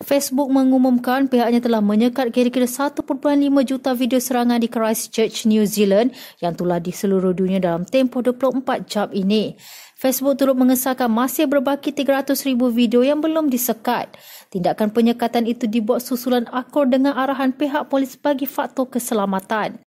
Facebook mengumumkan pihaknya telah menyekat kira-kira 1.5 juta video serangan di Christchurch, New Zealand yang telah di seluruh dunia dalam tempoh 24 jam ini. Facebook turut mengesahkan masih berbaki 300,000 video yang belum disekat. Tindakan penyekatan itu dibuat susulan akor dengan arahan pihak polis bagi faktor keselamatan.